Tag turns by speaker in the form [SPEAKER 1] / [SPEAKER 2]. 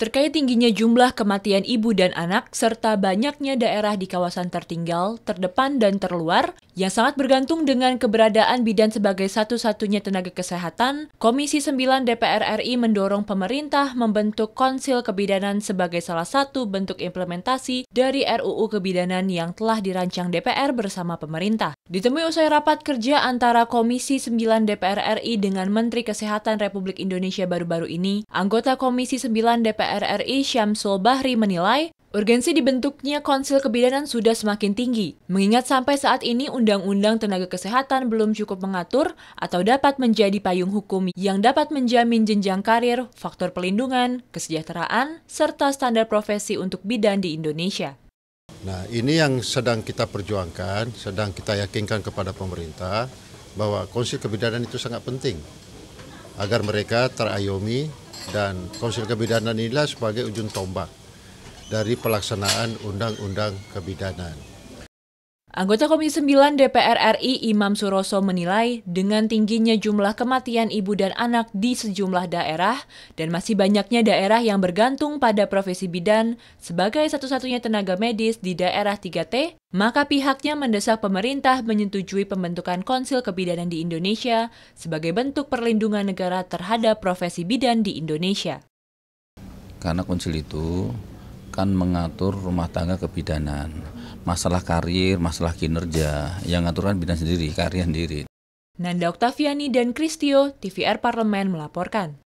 [SPEAKER 1] Terkait tingginya jumlah kematian ibu dan anak, serta banyaknya daerah di kawasan tertinggal, terdepan, dan terluar, yang sangat bergantung dengan keberadaan bidan sebagai satu-satunya tenaga kesehatan, Komisi 9 DPR RI mendorong pemerintah membentuk Konsil Kebidanan sebagai salah satu bentuk implementasi dari RUU Kebidanan yang telah dirancang DPR bersama pemerintah. Ditemui usai rapat kerja antara Komisi 9 DPR RI dengan Menteri Kesehatan Republik Indonesia baru-baru ini, anggota Komisi 9 DPR RI Syamsul Bahri menilai Urgensi dibentuknya Konsil Kebidanan sudah semakin tinggi, mengingat sampai saat ini Undang-Undang Tenaga Kesehatan belum cukup mengatur atau dapat menjadi payung hukum yang dapat menjamin jenjang karir, faktor pelindungan, kesejahteraan, serta standar profesi untuk bidan di Indonesia.
[SPEAKER 2] Nah ini yang sedang kita perjuangkan, sedang kita yakinkan kepada pemerintah bahwa konsil kebidanan itu sangat penting agar mereka terayomi dan konsil kebidanan inilah sebagai ujung tombak dari pelaksanaan undang-undang kebidanan.
[SPEAKER 1] Anggota Komisi 9 DPR RI Imam Suroso menilai dengan tingginya jumlah kematian ibu dan anak di sejumlah daerah dan masih banyaknya daerah yang bergantung pada profesi bidan sebagai satu-satunya tenaga medis di daerah 3T, maka pihaknya mendesak pemerintah menyetujui pembentukan Konsil Kebidanan di Indonesia sebagai bentuk perlindungan negara terhadap profesi bidan di Indonesia.
[SPEAKER 3] Karena konsil itu akan mengatur rumah tangga kebidanan masalah karir, masalah kinerja yang aturan bidan sendiri, karir sendiri.
[SPEAKER 1] Nanda Oktaviani dan Kristio, TVR Parlemen melaporkan.